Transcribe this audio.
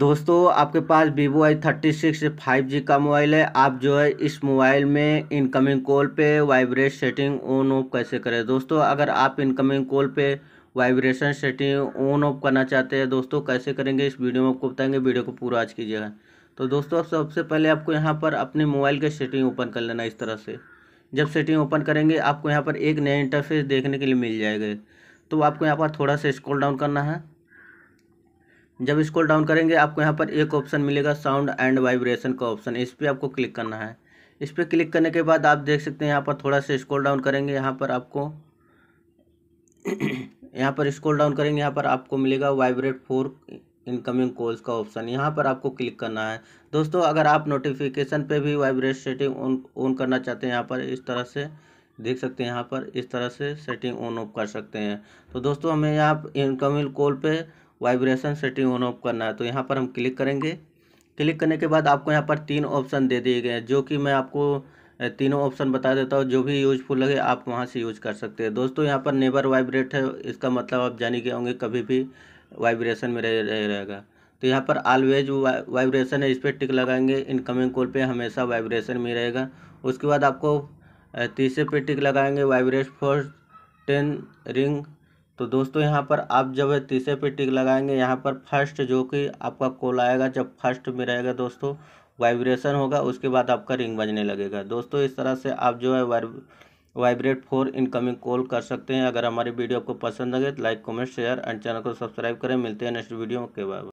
दोस्तों आपके पास Vivo I thirty six five G का मोबाइल है आप जो है इस मोबाइल में इनकमिंग कॉल पे वाइब्रेट सेटिंग ऑन ऑफ कैसे करें दोस्तों अगर आप इनकमिंग कॉल पे वाइब्रेशन सेटिंग ऑन ऑफ करना चाहते हैं दोस्तों कैसे करेंगे इस वीडियो में आपको बताएंगे वीडियो को पूरा आज कीजिएगा तो दोस्तों सबसे पहले आपको यहाँ पर अपने मोबाइल के सेटिंग ओपन कर लेना इस तरह से जब सेटिंग ओपन करेंगे आपको यहाँ पर एक नया इंटरफेस देखने के लिए मिल जाएगा तो आपको यहाँ पर थोड़ा सा स्क्रॉल डाउन करना है जब स्क्रॉल डाउन करेंगे आपको यहाँ पर एक ऑप्शन मिलेगा साउंड एंड वाइब्रेशन का ऑप्शन इस पर आपको क्लिक करना है इस पर क्लिक करने के बाद आप देख सकते हैं यहाँ पर थोड़ा सा स्क्रॉल डाउन करेंगे यहाँ पर आपको यहाँ पर स्क्रॉल डाउन करेंगे यहाँ पर आपको मिलेगा वाइब्रेट फोर इनकमिंग कॉल्स का ऑप्शन यहाँ पर आपको क्लिक करना है दोस्तों अगर आप नोटिफिकेशन पर भी वाइब्रेट सेटिंग ऑन ऑन करना चाहते हैं यहाँ पर इस तरह से देख सकते हैं यहाँ पर इस तरह से सेटिंग ऑन ऑफ कर सकते हैं तो दोस्तों हमें यहाँ इनकमिंग कॉल पर वाइब्रेशन सेटिंग ऑन ऑफ करना है तो यहाँ पर हम क्लिक करेंगे क्लिक करने के बाद आपको यहाँ पर तीन ऑप्शन दे दिए गए हैं जो कि मैं आपको तीनों ऑप्शन बता देता हूँ जो भी यूजफुल लगे आप वहाँ से यूज कर सकते हैं दोस्तों यहाँ पर नेबर वाइब्रेट है इसका मतलब आप जान गए होंगे कभी भी वाइब्रेशन में रह रहेगा तो यहाँ पर ऑलवेज वाइब्रेशन है इस पर टिक लगाएंगे इनकमिंग कॉल पे हमेशा वाइब्रेशन में रहेगा उसके बाद आपको तीसरे पे टिक लगाएंगे वाइब्रेट फॉर टेन रिंग तो दोस्तों यहाँ पर आप जब तीसरे पे टिक लगाएंगे यहाँ पर फर्स्ट जो कि आपका कॉल आएगा जब फर्स्ट में रहेगा दोस्तों वाइब्रेशन होगा उसके बाद आपका रिंग बजने लगेगा दोस्तों इस तरह से आप जो है वाइब्रेट फोर इनकमिंग कॉल कर सकते हैं अगर हमारी वीडियो आपको पसंद लगे तो like comment share and channel को सब्सक्राइब करें मिलते हैं नेक्स्ट वीडियो के बाद